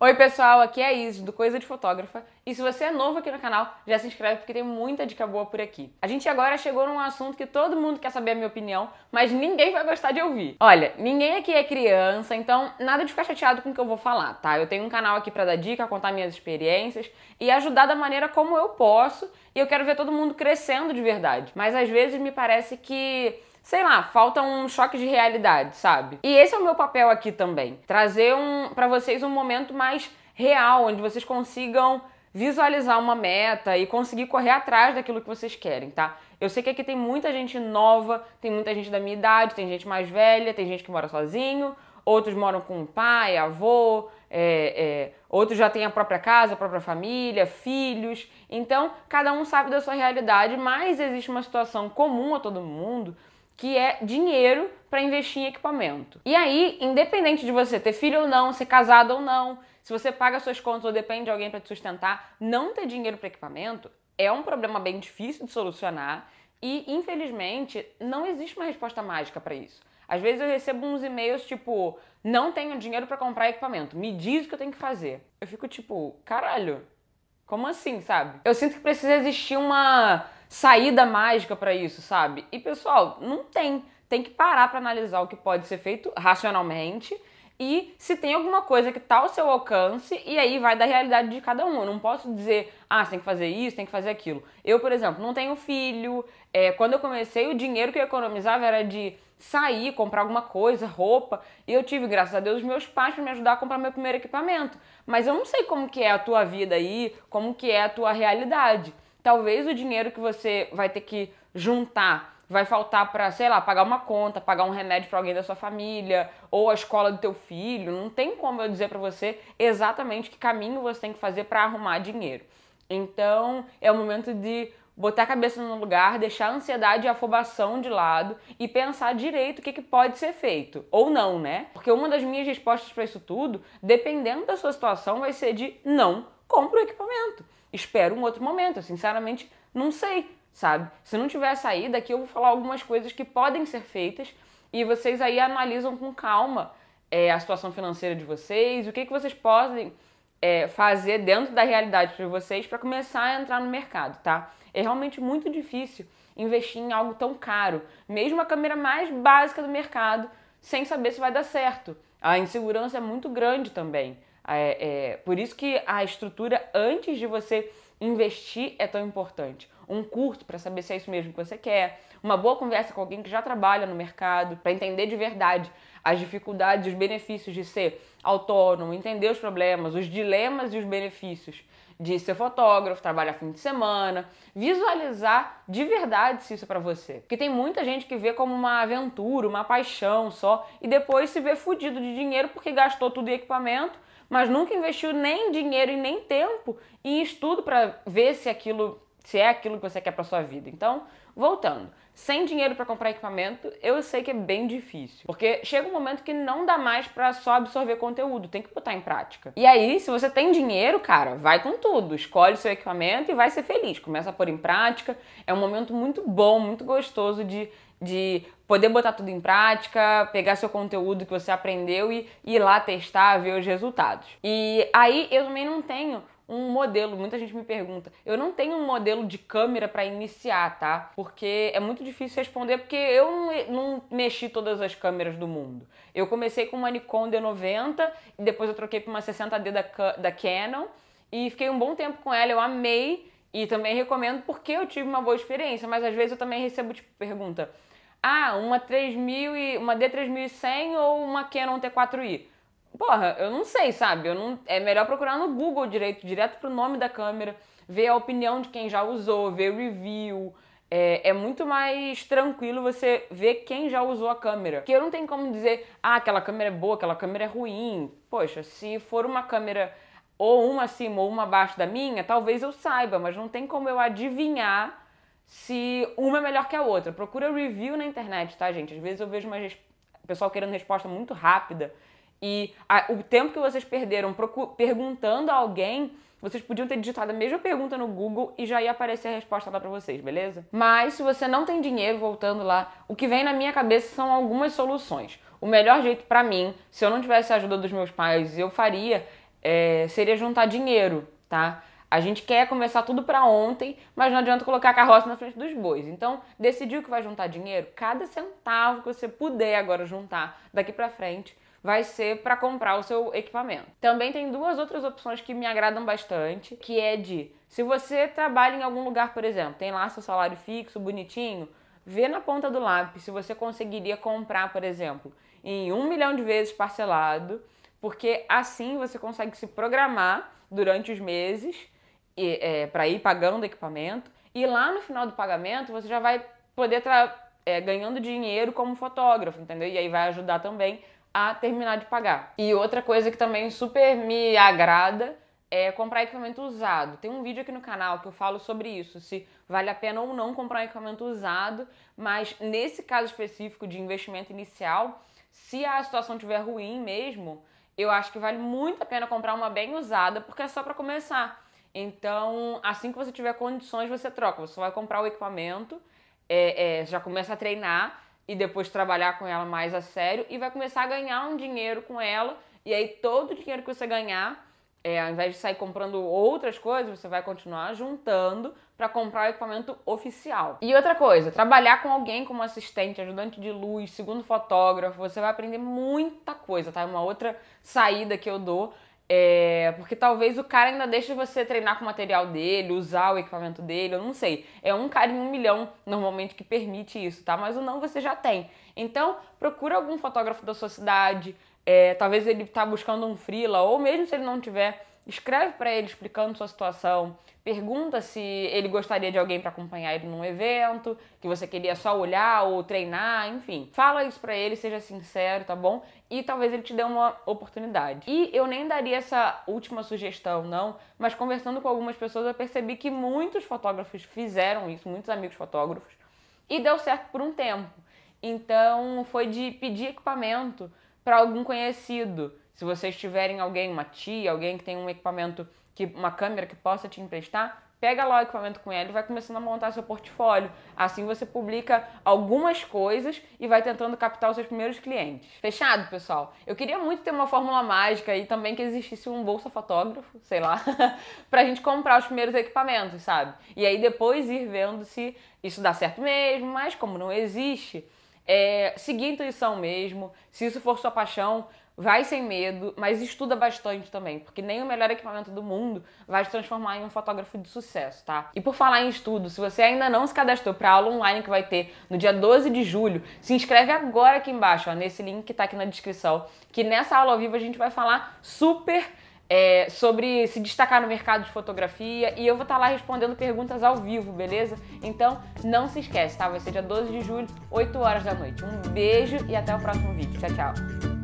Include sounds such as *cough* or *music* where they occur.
Oi pessoal, aqui é a Isis do Coisa de Fotógrafa e se você é novo aqui no canal, já se inscreve porque tem muita dica boa por aqui. A gente agora chegou num assunto que todo mundo quer saber a minha opinião, mas ninguém vai gostar de ouvir. Olha, ninguém aqui é criança, então nada de ficar chateado com o que eu vou falar, tá? Eu tenho um canal aqui para dar dica, contar minhas experiências e ajudar da maneira como eu posso e eu quero ver todo mundo crescendo de verdade. Mas às vezes me parece que sei lá, falta um choque de realidade, sabe? E esse é o meu papel aqui também, trazer um para vocês um momento mais real, onde vocês consigam visualizar uma meta e conseguir correr atrás daquilo que vocês querem, tá? Eu sei que aqui tem muita gente nova, tem muita gente da minha idade, tem gente mais velha, tem gente que mora sozinho, outros moram com o pai, avô, é, é, outros já têm a própria casa, a própria família, filhos. Então, cada um sabe da sua realidade, mas existe uma situação comum a todo mundo que é dinheiro para investir em equipamento. E aí, independente de você ter filho ou não, ser casado ou não, se você paga suas contas ou depende de alguém para te sustentar, não ter dinheiro para equipamento é um problema bem difícil de solucionar e, infelizmente, não existe uma resposta mágica para isso. Às vezes eu recebo uns e-mails tipo, não tenho dinheiro para comprar equipamento, me diz o que eu tenho que fazer. Eu fico tipo, caralho, como assim, sabe? Eu sinto que precisa existir uma saída mágica para isso, sabe? E pessoal, não tem. Tem que parar para analisar o que pode ser feito racionalmente e se tem alguma coisa que está ao seu alcance, e aí vai da realidade de cada um. Eu não posso dizer, ah, você tem que fazer isso, tem que fazer aquilo. Eu, por exemplo, não tenho filho. É, quando eu comecei, o dinheiro que eu economizava era de sair, comprar alguma coisa, roupa, e eu tive, graças a Deus, os meus pais para me ajudar a comprar meu primeiro equipamento. Mas eu não sei como que é a tua vida aí, como que é a tua realidade talvez o dinheiro que você vai ter que juntar vai faltar para, sei lá, pagar uma conta, pagar um remédio para alguém da sua família ou a escola do teu filho. Não tem como eu dizer para você exatamente que caminho você tem que fazer para arrumar dinheiro. Então, é o momento de botar a cabeça no lugar, deixar a ansiedade e a afobação de lado e pensar direito o que, que pode ser feito. Ou não, né? Porque uma das minhas respostas para isso tudo, dependendo da sua situação, vai ser de não compro o equipamento. Espero um outro momento. Eu, sinceramente, não sei, sabe? Se não tiver saída aqui, eu vou falar algumas coisas que podem ser feitas e vocês aí analisam com calma é, a situação financeira de vocês, o que, que vocês podem é, fazer dentro da realidade de vocês para começar a entrar no mercado, tá? É realmente muito difícil investir em algo tão caro, mesmo a câmera mais básica do mercado, sem saber se vai dar certo. A insegurança é muito grande também. Ah, é, é, por isso que a estrutura antes de você investir é tão importante. Um curso para saber se é isso mesmo que você quer, uma boa conversa com alguém que já trabalha no mercado, para entender de verdade as dificuldades e os benefícios de ser autônomo, entender os problemas, os dilemas e os benefícios de ser fotógrafo, trabalhar fim de semana, visualizar de verdade se isso é para você. Porque tem muita gente que vê como uma aventura, uma paixão só, e depois se vê fudido de dinheiro porque gastou tudo em equipamento mas nunca investiu nem dinheiro e nem tempo em estudo para ver se aquilo se é aquilo que você quer para sua vida. Então, voltando, sem dinheiro para comprar equipamento, eu sei que é bem difícil, porque chega um momento que não dá mais para só absorver conteúdo, tem que botar em prática. E aí, se você tem dinheiro, cara, vai com tudo, escolhe seu equipamento e vai ser feliz, começa a pôr em prática. É um momento muito bom, muito gostoso de de poder botar tudo em prática, pegar seu conteúdo que você aprendeu e ir lá testar, ver os resultados. E aí eu também não tenho um modelo. Muita gente me pergunta. Eu não tenho um modelo de câmera para iniciar, tá? Porque é muito difícil responder, porque eu não, mexi todas as câmeras do mundo. Eu comecei com uma Nikon D90 e depois eu troquei para uma 60D da, da Canon e fiquei um bom tempo com ela. Eu amei e também recomendo porque eu tive uma boa experiência, mas às vezes eu também recebo tipo pergunta: "Ah, uma 3000 e uma D3100 ou uma Canon T4i?" Porra, eu não sei, sabe? Eu não, é melhor procurar no Google direito, direto pro nome da câmera, ver a opinião de quem já usou, ver review. É, é muito mais tranquilo você ver quem já usou a câmera. Que eu não tenho como dizer, ah, aquela câmera é boa, aquela câmera é ruim. Poxa, se for uma câmera ou uma acima ou uma abaixo da minha, talvez eu saiba, mas não tem como eu adivinhar se uma é melhor que a outra. Procura review na internet, tá, gente? Às vezes eu vejo uma o pessoal querendo resposta muito rápida e a, o tempo que vocês perderam perguntando a alguém, vocês podiam ter digitado a mesma pergunta no Google e já ia aparecer a resposta lá para vocês, beleza? Mas se você não tem dinheiro, voltando lá, o que vem na minha cabeça são algumas soluções. O melhor jeito para mim, se eu não tivesse a ajuda dos meus pais, eu faria, é, seria juntar dinheiro, tá? A gente quer começar tudo para ontem, mas não adianta colocar a carroça na frente dos bois. Então, decidiu que vai juntar dinheiro? Cada centavo que você puder agora juntar daqui para frente, vai ser para comprar o seu equipamento. Também tem duas outras opções que me agradam bastante, que é de se você trabalha em algum lugar, por exemplo, tem lá seu salário fixo, bonitinho, vê na ponta do lápis se você conseguiria comprar, por exemplo, em um milhão de vezes parcelado, porque assim você consegue se programar durante os meses é, para ir pagando o equipamento e lá no final do pagamento você já vai poder estar é, ganhando dinheiro como fotógrafo, entendeu? E aí vai ajudar também a terminar de pagar. E outra coisa que também super me agrada é comprar equipamento usado. Tem um vídeo aqui no canal que eu falo sobre isso, se vale a pena ou não comprar um equipamento usado, mas nesse caso específico de investimento inicial, se a situação estiver ruim mesmo, eu acho que vale muito a pena comprar uma bem usada, porque é só para começar. Então, assim que você tiver condições, você troca. Você vai comprar o equipamento, é, é, já começa a treinar e depois trabalhar com ela mais a sério e vai começar a ganhar um dinheiro com ela. E aí todo o dinheiro que você ganhar, é, ao invés de sair comprando outras coisas, você vai continuar juntando para comprar o equipamento oficial. E outra coisa, trabalhar com alguém como assistente, ajudante de luz, segundo fotógrafo, você vai aprender muita coisa, tá? Uma outra saída que eu dou é, porque talvez o cara ainda deixe você treinar com o material dele, usar o equipamento dele, eu não sei. É um cara em um milhão normalmente que permite isso, tá? Mas o não você já tem. Então, procura algum fotógrafo da sua cidade, é, talvez ele está buscando um freela, ou mesmo se ele não tiver, escreve para ele explicando sua situação, pergunta se ele gostaria de alguém para acompanhar ele num evento, que você queria só olhar ou treinar, enfim. Fala isso para ele, seja sincero, tá bom? E talvez ele te dê uma oportunidade. E eu nem daria essa última sugestão, não, mas conversando com algumas pessoas eu percebi que muitos fotógrafos fizeram isso, muitos amigos fotógrafos, e deu certo por um tempo. Então foi de pedir equipamento para algum conhecido. Se vocês tiverem alguém, uma tia, alguém que tem um equipamento, que, uma câmera que possa te emprestar, pega lá o equipamento com ele e vai começando a montar seu portfólio. Assim você publica algumas coisas e vai tentando captar os seus primeiros clientes. Fechado, pessoal? Eu queria muito ter uma fórmula mágica e também que existisse um bolsa fotógrafo, sei lá, *laughs* pra gente comprar os primeiros equipamentos, sabe? E aí depois ir vendo se isso dá certo mesmo, mas como não existe, é, seguir a intuição mesmo. Se isso for sua paixão, vai sem medo, mas estuda bastante também, porque nem o melhor equipamento do mundo vai te transformar em um fotógrafo de sucesso, tá? E por falar em estudo, se você ainda não se cadastrou para a aula online que vai ter no dia 12 de julho, se inscreve agora aqui embaixo, ó, nesse link que tá aqui na descrição, que nessa aula ao vivo a gente vai falar super é, sobre se destacar no mercado de fotografia e eu vou estar tá lá respondendo perguntas ao vivo, beleza? Então não se esquece, tá? Vai ser dia 12 de julho, 8 horas da noite. Um beijo e até o próximo vídeo. Tchau, tchau!